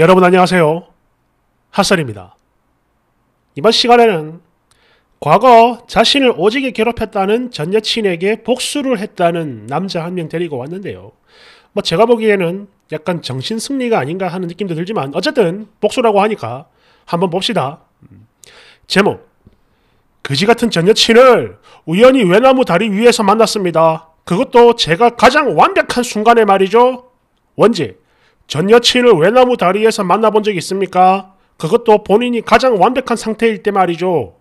여러분 안녕하세요. 핫설입니다. 이번 시간에는 과거 자신을 오지게 괴롭혔다는 전 여친에게 복수를 했다는 남자 한 명 데리고 왔는데요. 뭐 제가 보기에는 약간 정신 승리가 아닌가 하는 느낌도 들지만 어쨌든 복수라고 하니까 한번 봅시다. 제목 그지 같은 전 여친을 우연히 외나무 다리 위에서 만났습니다. 그것도 제가 가장 완벽한 순간에 말이죠. 원지 전 여친을 외나무 다리에서 만나본 적 있습니까? 그것도 본인이 가장 완벽한 상태일 때 말이죠.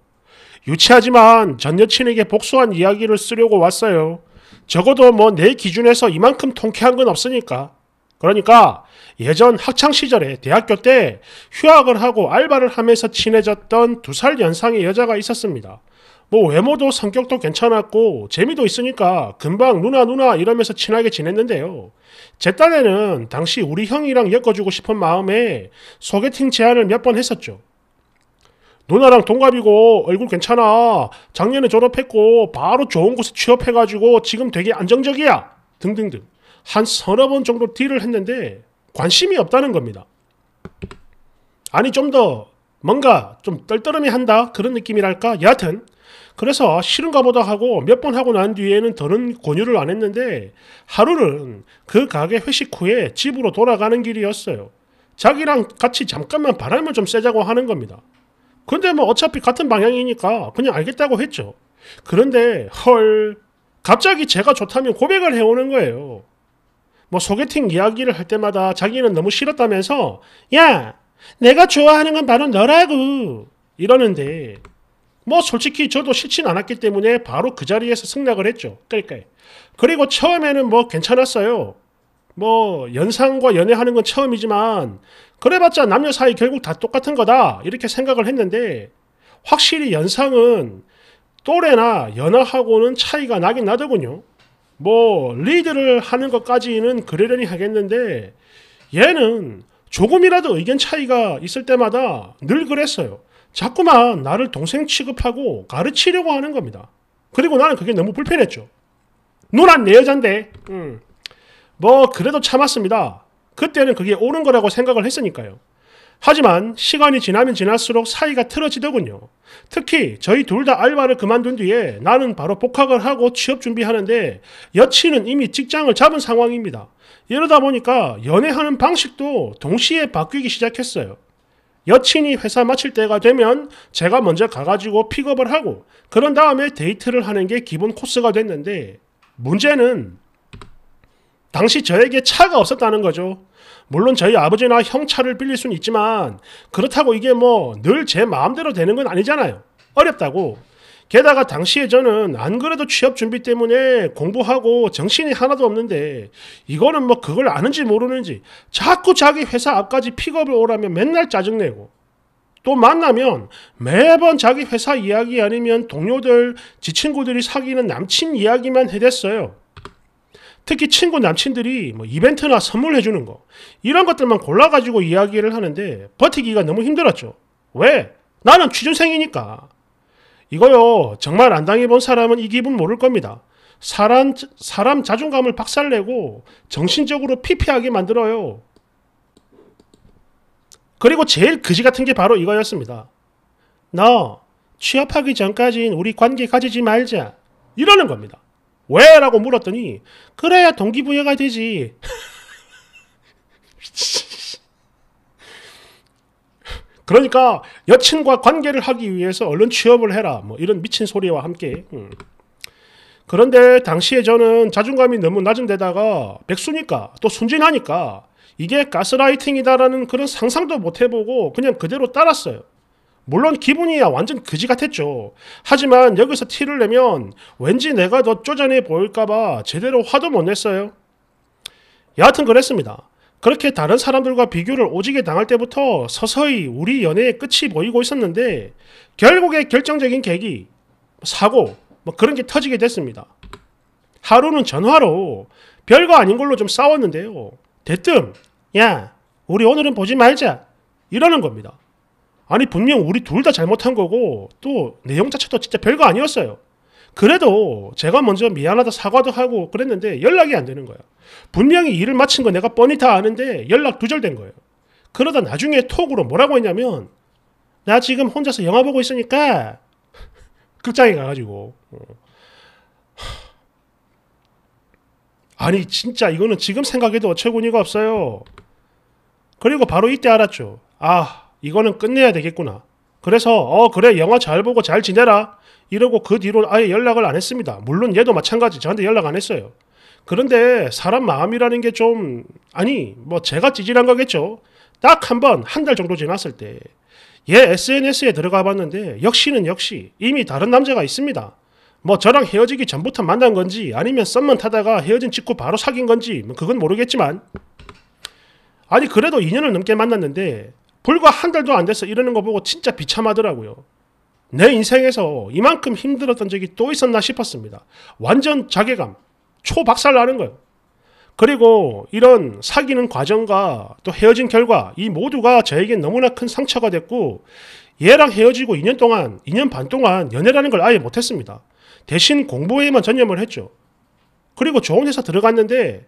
유치하지만 전 여친에게 복수한 이야기를 쓰려고 왔어요. 적어도 뭐 내 기준에서 이만큼 통쾌한 건 없으니까. 그러니까 예전 학창시절에 대학교 때 휴학을 하고 알바를 하면서 친해졌던 두 살 연상의 여자가 있었습니다. 뭐 외모도 성격도 괜찮았고 재미도 있으니까 금방 누나 누나 이러면서 친하게 지냈는데요. 제딸에는 당시 우리 형이랑 엮어주고 싶은 마음에 소개팅 제안을 몇 번 했었죠. 누나랑 동갑이고 얼굴 괜찮아. 작년에 졸업했고 바로 좋은 곳에 취업해가지고 지금 되게 안정적이야. 등등등. 한 서너 번 정도 딜을 했는데 관심이 없다는 겁니다. 아니 좀 더 뭔가 좀떨떠름이 한다 그런 느낌이랄까 여하튼 그래서 싫은가 보다 하고 몇 번 하고 난 뒤에는 더는 권유를 안 했는데 하루는 그 가게 회식 후에 집으로 돌아가는 길이었어요. 자기랑 같이 잠깐만 바람을 좀 쐬자고 하는 겁니다. 근데 뭐 어차피 같은 방향이니까 그냥 알겠다고 했죠. 그런데 헐 갑자기 제가 좋다면 고백을 해오는 거예요. 뭐 소개팅 이야기를 할 때마다 자기는 너무 싫었다면서 야 내가 좋아하는 건 바로 너라고 이러는데 뭐 솔직히 저도 싫진 않았기 때문에 바로 그 자리에서 승낙을 했죠. 그러니까 그리고 처음에는 뭐 괜찮았어요. 뭐 연상과 연애하는 건 처음이지만 그래봤자 남녀 사이 결국 다 똑같은 거다 이렇게 생각을 했는데 확실히 연상은 또래나 연하하고는 차이가 나긴 나더군요. 뭐 리드를 하는 것까지는 그러려니 하겠는데 얘는 조금이라도 의견 차이가 있을 때마다 늘 그랬어요. 자꾸만 나를 동생 취급하고 가르치려고 하는 겁니다. 그리고 나는 그게 너무 불편했죠. 누난 내 여잔데, 음, 뭐, 그래도 참았습니다. 그때는 그게 옳은 거라고 생각을 했으니까요. 하지만 시간이 지나면 지날수록 사이가 틀어지더군요. 특히 저희 둘 다 알바를 그만둔 뒤에 나는 바로 복학을 하고 취업 준비하는데 여친은 이미 직장을 잡은 상황입니다. 이러다 보니까 연애하는 방식도 동시에 바뀌기 시작했어요. 여친이 회사 마칠 때가 되면 제가 먼저 가가지고 픽업을 하고 그런 다음에 데이트를 하는 게 기본 코스가 됐는데 문제는 당시 저에게 차가 없었다는 거죠. 물론 저희 아버지나 형 차를 빌릴 수는 있지만 그렇다고 이게 뭐 늘 제 마음대로 되는 건 아니잖아요. 어렵다고 게다가 당시에 저는 안 그래도 취업 준비 때문에 공부하고 정신이 하나도 없는데 이거는 뭐 그걸 아는지 모르는지 자꾸 자기 회사 앞까지 픽업을 오라면 맨날 짜증내고 또 만나면 매번 자기 회사 이야기 아니면 동료들, 지 친구들이 사귀는 남친 이야기만 해댔어요. 특히 친구 남친들이 뭐 이벤트나 선물해주는 거 이런 것들만 골라가지고 이야기를 하는데 버티기가 너무 힘들었죠. 왜? 나는 취준생이니까. 이거요, 정말 안 당해본 사람은 이 기분 모를 겁니다. 사람, 사람 자존감을 박살내고 정신적으로 피폐하게 만들어요. 그리고 제일 그지 같은 게 바로 이거였습니다. 너, 취업하기 전까진 우리 관계 가지지 말자. 이러는 겁니다. 왜? 라고 물었더니, 그래야 동기부여가 되지. 그러니까 여친과 관계를 하기 위해서 얼른 취업을 해라. 뭐 이런 미친 소리와 함께. 음. 그런데 당시에 저는 자존감이 너무 낮은 데다가 백수니까 또 순진하니까 이게 가스라이팅이다라는 그런 상상도 못 해보고 그냥 그대로 따랐어요. 물론 기분이야 완전 그지 같았죠. 하지만 여기서 티를 내면 왠지 내가 더 쪼잔해 보일까봐 제대로 화도 못 냈어요. 여하튼 그랬습니다. 그렇게 다른 사람들과 비교를 오지게 당할 때부터 서서히 우리 연애의 끝이 보이고 있었는데 결국에 결정적인 계기, 사고 뭐 그런 게 터지게 됐습니다. 하루는 전화로 별거 아닌 걸로 좀 싸웠는데요. 대뜸 야 우리 오늘은 보지 말자 이러는 겁니다. 아니 분명 우리 둘 다 잘못한 거고 또 내용 자체도 진짜 별거 아니었어요. 그래도 제가 먼저 미안하다 사과도 하고 그랬는데 연락이 안 되는 거야. 분명히 일을 마친 거 내가 뻔히 다 아는데 연락 두절된 거예요. 그러다 나중에 톡으로 뭐라고 했냐면 나 지금 혼자서 영화 보고 있으니까 극장에 가가지고 아니 진짜 이거는 지금 생각해도 어처구니가 없어요. 그리고 바로 이때 알았죠. 아 이거는 끝내야 되겠구나. 그래서 어 그래 영화 잘 보고 잘 지내라. 이러고 그 뒤로 아예 연락을 안 했습니다. 물론 얘도 마찬가지 저한테 연락 안 했어요. 그런데 사람 마음이라는 게 좀 아니 뭐 제가 찌질한 거겠죠. 딱 한 번 한 달 정도 지났을 때 얘 SNS에 들어가 봤는데 역시는 역시 이미 다른 남자가 있습니다. 뭐 저랑 헤어지기 전부터 만난 건지 아니면 썸만 타다가 헤어진 직후 바로 사귄 건지 뭐 그건 모르겠지만 아니 그래도 2년을 넘게 만났는데 불과 한 달도 안 돼서 이러는 거 보고 진짜 비참하더라고요. 내 인생에서 이만큼 힘들었던 적이 또 있었나 싶었습니다. 완전 자괴감, 초박살 나는 거예요. 그리고 이런 사귀는 과정과 또 헤어진 결과 이 모두가 저에게 너무나 큰 상처가 됐고 얘랑 헤어지고 2년 동안 2년 반 동안 연애라는 걸 아예 못했습니다. 대신 공부에만 전념을 했죠. 그리고 좋은 회사 들어갔는데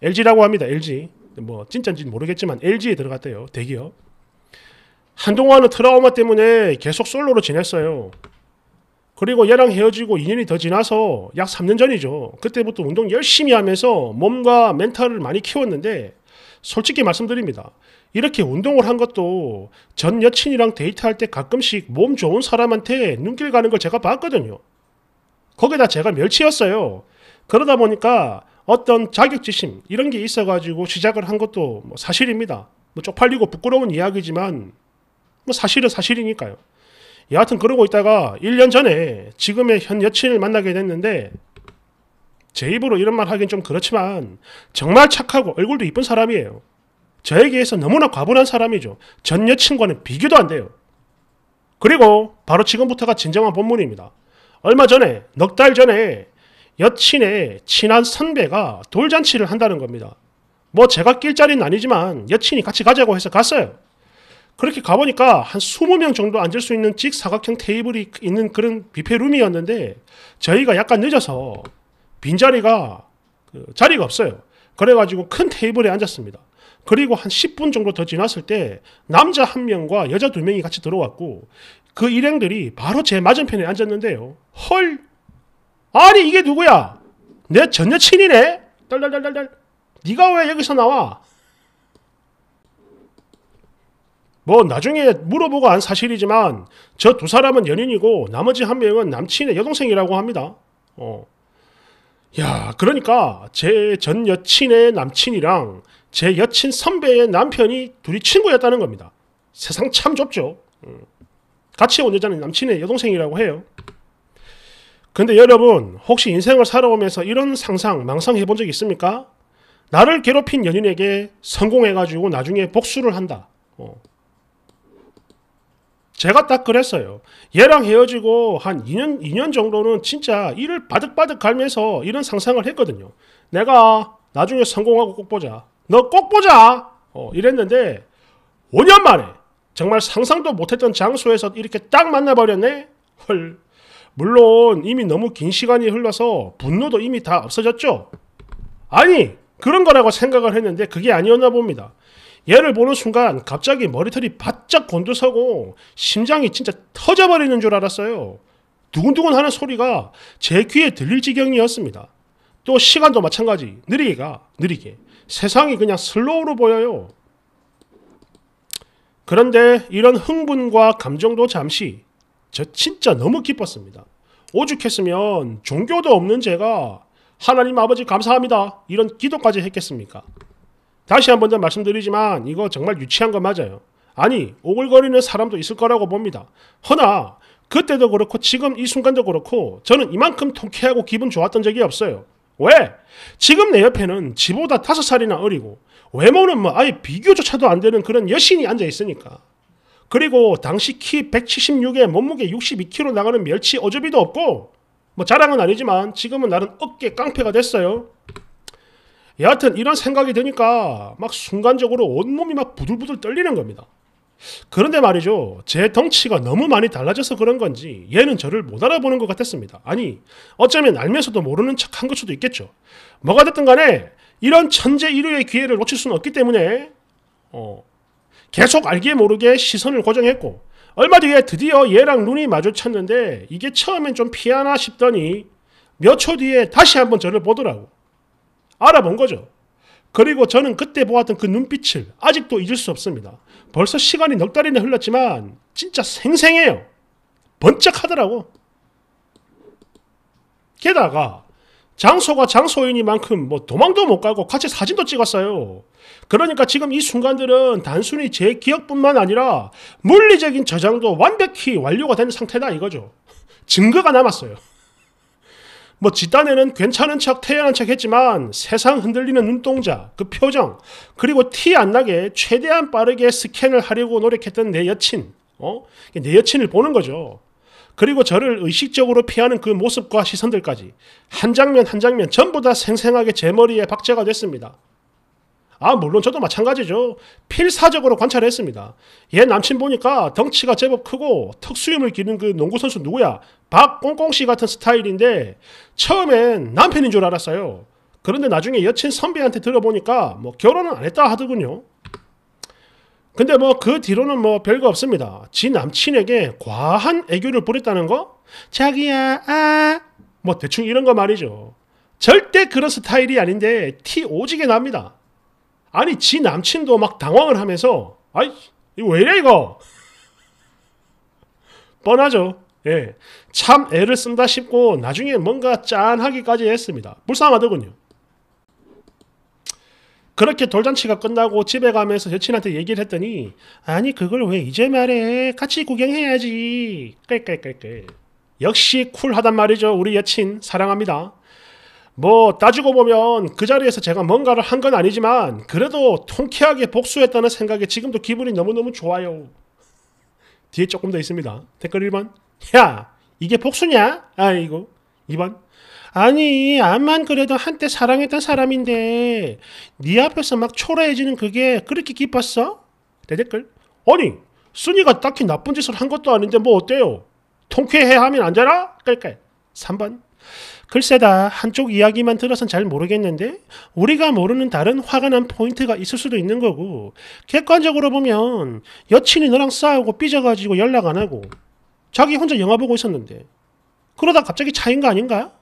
LG라고 합니다. LG 뭐 진짜인지 모르겠지만 LG에 들어갔대요. 대기업. 한동안은 트라우마 때문에 계속 솔로로 지냈어요. 그리고 얘랑 헤어지고 2년이 더 지나서 약 3년 전이죠. 그때부터 운동 열심히 하면서 몸과 멘탈을 많이 키웠는데 솔직히 말씀드립니다. 이렇게 운동을 한 것도 전 여친이랑 데이트할 때 가끔씩 몸 좋은 사람한테 눈길 가는 걸 제가 봤거든요. 거기다 제가 멸치였어요. 그러다 보니까 어떤 자격지심 이런 게 있어가지고 시작을 한 것도 뭐 사실입니다. 뭐 쪽팔리고 부끄러운 이야기지만 뭐 사실은 사실이니까요. 여하튼 그러고 있다가 1년 전에 지금의 현 여친을 만나게 됐는데 제 입으로 이런 말 하긴 좀 그렇지만 정말 착하고 얼굴도 이쁜 사람이에요. 저에게서 너무나 과분한 사람이죠. 전 여친과는 비교도 안 돼요. 그리고 바로 지금부터가 진정한 본문입니다. 얼마 전에 넉 달 전에 여친의 친한 선배가 돌잔치를 한다는 겁니다. 뭐 제가 낄 자리는 아니지만 여친이 같이 가자고 해서 갔어요. 그렇게 가보니까 한 20명 정도 앉을 수 있는 직 사각형 테이블이 있는 그런 뷔페 룸이었는데 저희가 약간 늦어서 빈자리가 그 자리가 없어요. 그래가지고 큰 테이블에 앉았습니다. 그리고 한 10분 정도 더 지났을 때 남자 한 명과 여자 두 명이 같이 들어왔고 그 일행들이 바로 제 맞은편에 앉았는데요. 헐! 아니 이게 누구야? 내 전 여친이네? 딸딸딸딸딸. 네가 왜 여기서 나와? 뭐 나중에 물어보고 안 사실이지만 저 두 사람은 연인이고 나머지 한 명은 남친의 여동생이라고 합니다. 어. 야, 그러니까 제 전 여친의 남친이랑 제 여친 선배의 남편이 둘이 친구였다는 겁니다. 세상 참 좁죠. 음. 같이 온 여자는 남친의 여동생이라고 해요. 근데 여러분, 혹시 인생을 살아오면서 이런 상상, 망상해 본적 있습니까? 나를 괴롭힌 연인에게 성공해가지고 나중에 복수를 한다. 어. 제가 딱 그랬어요. 얘랑 헤어지고 한 2년, 2년 정도는 진짜 일을 바득바득 갈면서 이런 상상을 했거든요. 내가 나중에 성공하고 꼭 보자. 너 꼭 보자! 어, 이랬는데 5년 만에 정말 상상도 못했던 장소에서 이렇게 딱 만나버렸네? 헐. 물론 이미 너무 긴 시간이 흘러서 분노도 이미 다 없어졌죠? 아니! 그런 거라고 생각을 했는데 그게 아니었나 봅니다. 얘를 보는 순간 갑자기 머리털이 바짝 곤두서고 심장이 진짜 터져버리는 줄 알았어요. 두근두근 하는 소리가 제 귀에 들릴 지경이었습니다. 또 시간도 마찬가지 느리게가 느리게 세상이 그냥 슬로우로 보여요. 그런데 이런 흥분과 감정도 잠시 저 진짜 너무 기뻤습니다. 오죽했으면 종교도 없는 제가 하나님 아버지 감사합니다 이런 기도까지 했겠습니까? 다시 한 번 더 말씀드리지만 이거 정말 유치한 거 맞아요. 아니 오글거리는 사람도 있을 거라고 봅니다. 허나 그때도 그렇고 지금 이 순간도 그렇고 저는 이만큼 통쾌하고 기분 좋았던 적이 없어요. 왜? 지금 내 옆에는 지보다 다섯 살이나 어리고 외모는 뭐 아예 비교조차도 안 되는 그런 여신이 앉아 있으니까. 그리고 당시 키 176에 몸무게 62kg 나가는 멸치 어조비도 없고 뭐 자랑은 아니지만 지금은 나는 어깨 깡패가 됐어요. 여하튼 이런 생각이 드니까 막 순간적으로 온몸이 막 부들부들 떨리는 겁니다. 그런데 말이죠. 제 덩치가 너무 많이 달라져서 그런 건지 얘는 저를 못 알아보는 것 같았습니다. 아니, 어쩌면 알면서도 모르는 척 한 것 수도 있겠죠. 뭐가 됐든 간에 이런 천재 1류의 기회를 놓칠 수는 없기 때문에 어, 계속 알게 모르게 시선을 고정했고 얼마 뒤에 드디어 얘랑 눈이 마주쳤는데 이게 처음엔 좀 피하나 싶더니 몇 초 뒤에 다시 한번 저를 보더라고. 알아본 거죠. 그리고 저는 그때 보았던 그 눈빛을 아직도 잊을 수 없습니다. 벌써 시간이 넉 달이나 흘렀지만 진짜 생생해요. 번쩍하더라고. 게다가 장소가 장소이니만큼 뭐 도망도 못 가고 같이 사진도 찍었어요. 그러니까 지금 이 순간들은 단순히 제 기억뿐만 아니라 물리적인 저장도 완벽히 완료가 된 상태다 이거죠. 증거가 남았어요. 뭐 지단에는 괜찮은 척 태연한 척 했지만 세상 흔들리는 눈동자, 그 표정, 그리고 티 안 나게 최대한 빠르게 스캔을 하려고 노력했던 내 여친, 어? 내 여친을 보는 거죠. 그리고 저를 의식적으로 피하는 그 모습과 시선들까지 한 장면 한 장면 전부 다 생생하게 제 머리에 박제가 됐습니다. 아, 물론 저도 마찬가지죠. 필사적으로 관찰했습니다. 얘 남친 보니까 덩치가 제법 크고 특수염을기는그 농구선수 누구야? 박꽁꽁씨 같은 스타일인데 처음엔 남편인 줄 알았어요. 그런데 나중에 여친 선배한테 들어보니까 뭐 결혼은 안 했다 하더군요. 근데 뭐 그 뒤로는 뭐 별거 없습니다. 지 남친에게 과한 애교를 부렸다는 거? 자기야, 아. 뭐 대충 이런 거 말이죠. 절대 그런 스타일이 아닌데 티 오지게 납니다. 아니 지 남친도 막 당황을 하면서 아이 이거 왜 이래 이거 뻔하죠. 예, 참 애를 쓴다 싶고 나중에 뭔가 짠하기까지 했습니다. 불쌍하더군요. 그렇게 돌잔치가 끝나고 집에 가면서 여친한테 얘기를 했더니 아니 그걸 왜 이제 말해 같이 구경해야지 끌끌끌끌 역시 쿨하단 말이죠 우리 여친 사랑합니다 뭐 따지고 보면 그 자리에서 제가 뭔가를 한 건 아니지만 그래도 통쾌하게 복수했다는 생각에 지금도 기분이 너무너무 좋아요. 뒤에 조금 더 있습니다. 댓글 1번. 야, 이게 복수냐? 아이고. 2번. 아니, 암만 그래도 한때 사랑했던 사람인데 네 앞에서 막 초라해지는 그게 그렇게 기뻤어? 내 댓글. 아니, 순이가 딱히 나쁜 짓을 한 것도 아닌데 뭐 어때요? 통쾌해 하면 안 되나? 깔깔. 3번. 글쎄다 한쪽 이야기만 들어선 잘 모르겠는데 우리가 모르는 다른 화가 난 포인트가 있을 수도 있는 거고 객관적으로 보면 여친이 너랑 싸우고 삐져가지고 연락 안 하고 자기 혼자 영화 보고 있었는데 그러다 갑자기 차인 거 아닌가?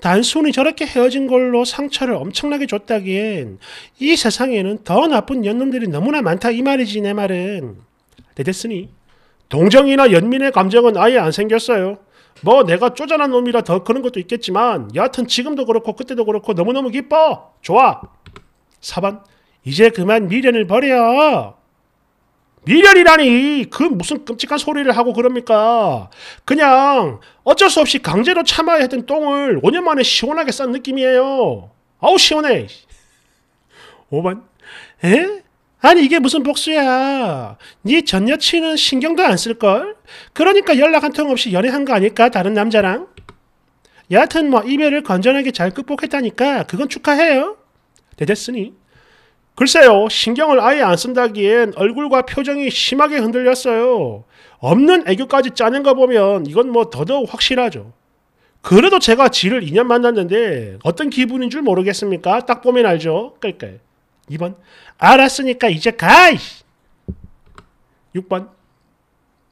단순히 저렇게 헤어진 걸로 상처를 엄청나게 줬다기엔 이 세상에는 더 나쁜 연놈들이 너무나 많다 이 말이지 내 말은. 네, 됐으니 동정이나 연민의 감정은 아예 안 생겼어요. 뭐 내가 쪼잔한 놈이라 더 그런 것도 있겠지만 여하튼 지금도 그렇고 그때도 그렇고 너무너무 기뻐. 좋아. 4번. 이제 그만 미련을 버려. 미련이라니 그 무슨 끔찍한 소리를 하고 그럽니까 그냥 어쩔 수 없이 강제로 참아야 했던 똥을 5년 만에 시원하게 싼 느낌이에요 아우 시원해 5번 에? 아니 이게 무슨 복수야. 네전 여친은 신경도 안 쓸걸? 그러니까 연락 한 통 없이 연애한 거 아닐까 다른 남자랑? 여하튼 뭐 이별을 건전하게 잘 극복했다니까 그건 축하해요. 되됐으니. 글쎄요 신경을 아예 안 쓴다기엔 얼굴과 표정이 심하게 흔들렸어요. 없는 애교까지 짜는 거 보면 이건 뭐 더더욱 확실하죠. 그래도 제가 지를 2년 만났는데 어떤 기분인 줄 모르겠습니까? 딱 보면 알죠. 끌끌. 2번 알았으니까 이제 가! 6번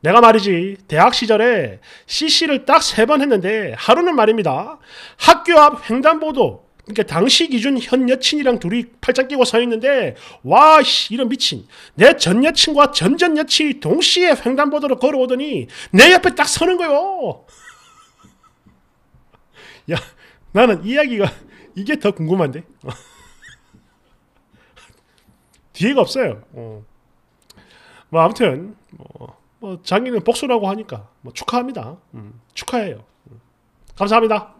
내가 말이지 대학 시절에 CC를 딱3번 했는데 하루는 말입니다. 학교 앞 횡단보도 그러니까 당시 기준 현 여친이랑 둘이 팔짱 끼고 서 있는데 와 씨, 이런 미친 내 전 여친과 전 전 여친이 동시에 횡단보도로 걸어오더니 내 옆에 딱 서는 거요. 야 나는 이야기가 이게 더 궁금한데. 어. 기회가 없어요. 어. 뭐 아무튼 뭐, 뭐 장인은 복수라고 하니까 뭐 축하합니다. 음. 축하해요. 음. 감사합니다.